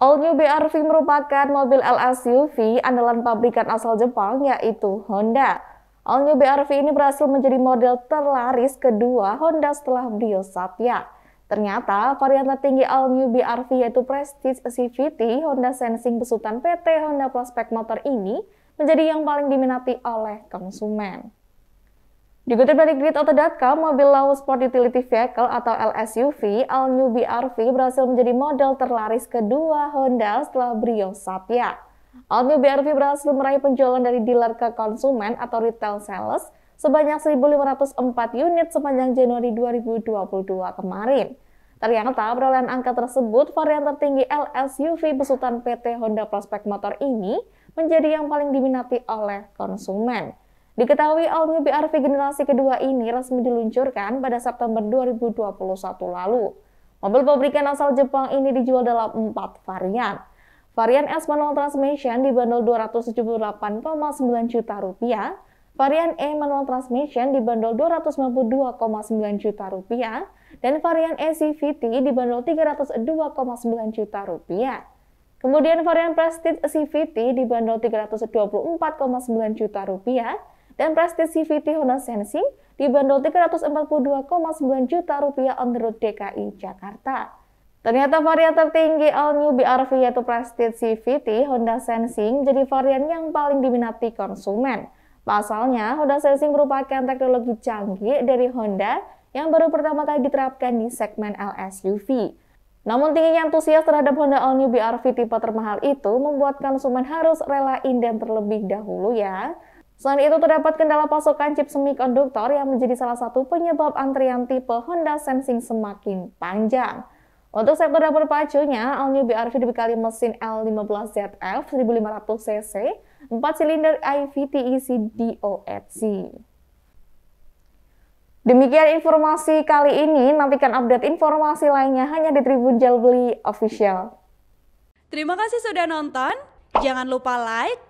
All New BRV merupakan mobil LSUV andalan pabrikan asal Jepang yaitu Honda. All New BRV ini berhasil menjadi model terlaris kedua Honda setelah Brio Satya. Ternyata varian tertinggi All New BRV yaitu Prestige CVT Honda Sensing besutan PT Honda Prospect Motor ini menjadi yang paling diminati oleh konsumen. Dikutip dari gridauto.com, mobil low sport utility vehicle atau LSUV All New BRV berhasil menjadi model terlaris kedua Honda setelah Brio Sapia. All New BRV berhasil meraih penjualan dari dealer ke konsumen atau retail sales sebanyak 1.504 unit sepanjang Januari 2022 kemarin. Ternyata perolehan angka tersebut varian tertinggi LSUV besutan PT Honda Prospect Motor ini menjadi yang paling diminati oleh konsumen. Diketahui All New BRV generasi kedua ini resmi diluncurkan pada September 2021 lalu. Mobil pabrikan asal Jepang ini dijual dalam empat varian. Varian S manual transmission dibanderol 278,9 juta rupiah, varian E manual transmission dibanderol 292,9 juta rupiah, dan varian E CVT dibanderol 302,9 juta rupiah. Kemudian varian Prestige CVT dibanderol 324,9 juta rupiah, dan Prestige CVT Honda Sensing dibanderol 342,9 juta rupiah on the road DKI Jakarta. Ternyata varian tertinggi all new BRV yaitu Prestige CVT Honda Sensing jadi varian yang paling diminati konsumen. Pasalnya, Honda Sensing merupakan teknologi canggih dari Honda yang baru pertama kali diterapkan di segmen LSUV. Namun tingginya antusias terhadap Honda All New BRV tipe termahal itu membuat konsumen harus rela indah terlebih dahulu ya. Selain itu terdapat kendala pasokan chip semikonduktor yang menjadi salah satu penyebab antrian tipe Honda Sensing semakin panjang. Untuk sektor dapur pacunya, All New BRV dibekali mesin L15ZF 1500cc, 4 silinder IVTEC DOHC. Demikian informasi kali ini, nantikan update informasi lainnya hanya di Tribun Jalbeli Official. Terima kasih sudah nonton, jangan lupa like,